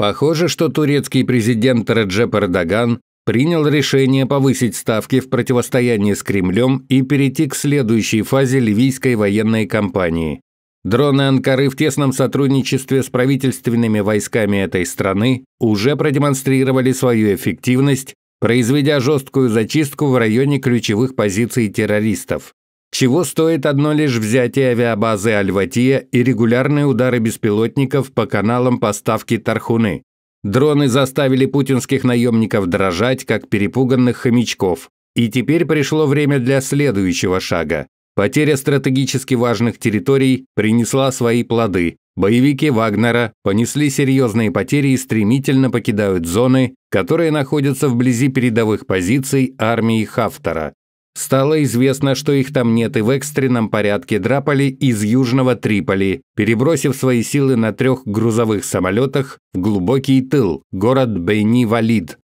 Похоже, что турецкий президент Реджеп Эрдоган принял решение повысить ставки в противостоянии с Кремлем и перейти к следующей фазе ливийской военной кампании. Дроны Анкары в тесном сотрудничестве с правительственными войсками этой страны уже продемонстрировали свою эффективность, произведя жесткую зачистку в районе ключевых позиций террористов чего стоит одно лишь взятие авиабазы Альватия и регулярные удары беспилотников по каналам поставки Тархуны. Дроны заставили путинских наемников дрожать, как перепуганных хомячков. И теперь пришло время для следующего шага. Потеря стратегически важных территорий принесла свои плоды. Боевики Вагнера понесли серьезные потери и стремительно покидают зоны, которые находятся вблизи передовых позиций армии Хафтера. Стало известно, что их там нет и в экстренном порядке драпали из Южного Триполи, перебросив свои силы на трех грузовых самолетах в глубокий тыл, город Бейни-Валид.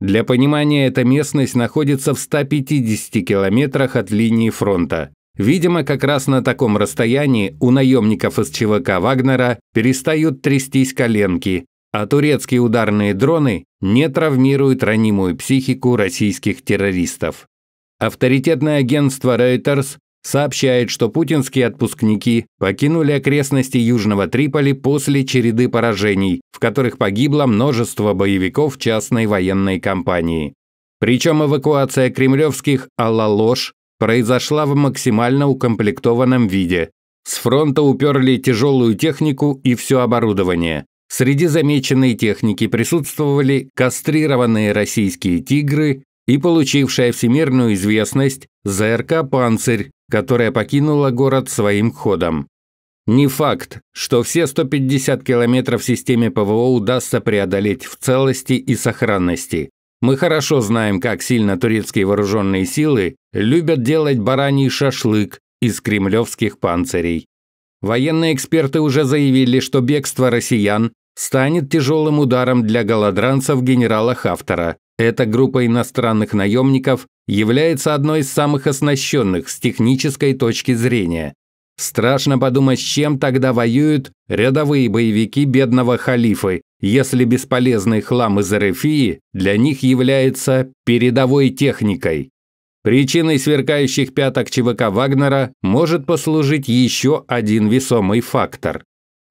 Для понимания, эта местность находится в 150 километрах от линии фронта. Видимо, как раз на таком расстоянии у наемников из ЧВК Вагнера перестают трястись коленки, а турецкие ударные дроны не травмируют ранимую психику российских террористов. Авторитетное агентство Reuters сообщает, что путинские отпускники покинули окрестности Южного Триполи после череды поражений, в которых погибло множество боевиков частной военной компании. Причем эвакуация кремлевских «Алалош» произошла в максимально укомплектованном виде. С фронта уперли тяжелую технику и все оборудование. Среди замеченной техники присутствовали кастрированные российские «Тигры», и получившая всемирную известность ЗРК «Панцирь», которая покинула город своим ходом. Не факт, что все 150 километров в системе ПВО удастся преодолеть в целости и сохранности. Мы хорошо знаем, как сильно турецкие вооруженные силы любят делать бараний шашлык из кремлевских панцирей. Военные эксперты уже заявили, что бегство россиян станет тяжелым ударом для голодранцев генерала Хафтера, эта группа иностранных наемников является одной из самых оснащенных с технической точки зрения. Страшно подумать, с чем тогда воюют рядовые боевики бедного халифы, если бесполезный хлам из РФИ для них является передовой техникой. Причиной сверкающих пяток ЧВК Вагнера может послужить еще один весомый фактор.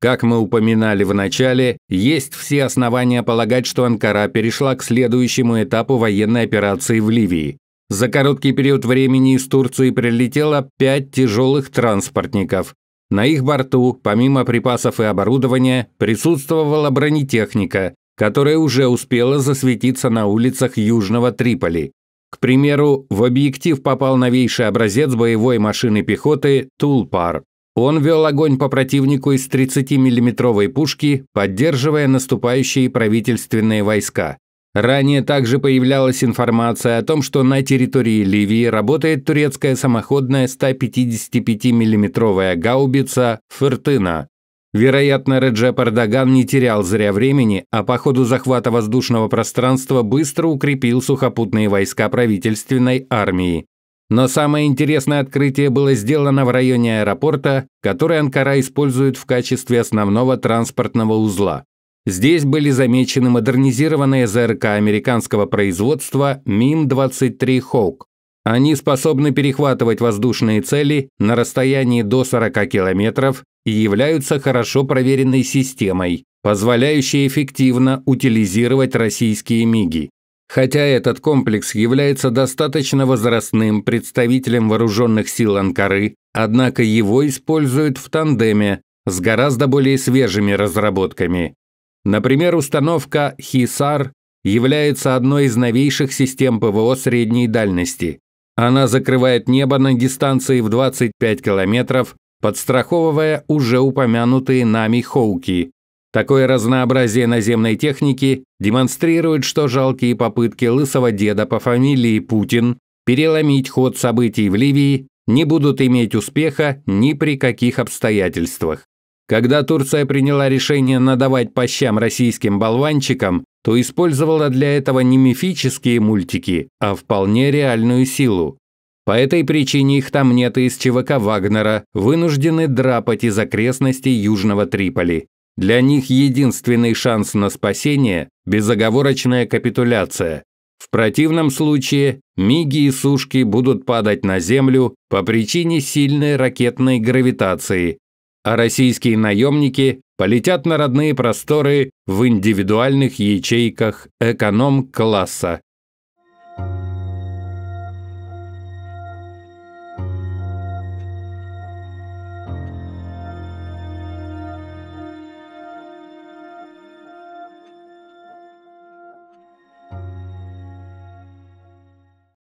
Как мы упоминали в начале, есть все основания полагать, что Анкара перешла к следующему этапу военной операции в Ливии. За короткий период времени из Турции прилетело пять тяжелых транспортников. На их борту, помимо припасов и оборудования, присутствовала бронетехника, которая уже успела засветиться на улицах Южного Триполи. К примеру, в объектив попал новейший образец боевой машины пехоты «Тулпар», он вел огонь по противнику из 30-миллиметровой пушки, поддерживая наступающие правительственные войска. Ранее также появлялась информация о том, что на территории Ливии работает турецкая самоходная 155 миллиметровая гаубица «Фыртына». Вероятно, Реджеп Эрдоган не терял зря времени, а по ходу захвата воздушного пространства быстро укрепил сухопутные войска правительственной армии. Но самое интересное открытие было сделано в районе аэропорта, который Анкара использует в качестве основного транспортного узла. Здесь были замечены модернизированные ЗРК американского производства МИМ-23 «Хоук». Они способны перехватывать воздушные цели на расстоянии до 40 километров и являются хорошо проверенной системой, позволяющей эффективно утилизировать российские МИГи. Хотя этот комплекс является достаточно возрастным представителем вооруженных сил Анкары, однако его используют в тандеме с гораздо более свежими разработками. Например, установка «Хисар» является одной из новейших систем ПВО средней дальности. Она закрывает небо на дистанции в 25 километров, подстраховывая уже упомянутые нами «Хоуки», Такое разнообразие наземной техники демонстрирует, что жалкие попытки лысого деда по фамилии Путин переломить ход событий в Ливии не будут иметь успеха ни при каких обстоятельствах. Когда Турция приняла решение надавать по щам российским болванчикам, то использовала для этого не мифические мультики, а вполне реальную силу. По этой причине их там нет из ЧВК Вагнера, вынуждены драпать из окрестностей Южного Триполи. Для них единственный шанс на спасение – безоговорочная капитуляция. В противном случае миги и сушки будут падать на землю по причине сильной ракетной гравитации, а российские наемники полетят на родные просторы в индивидуальных ячейках эконом-класса.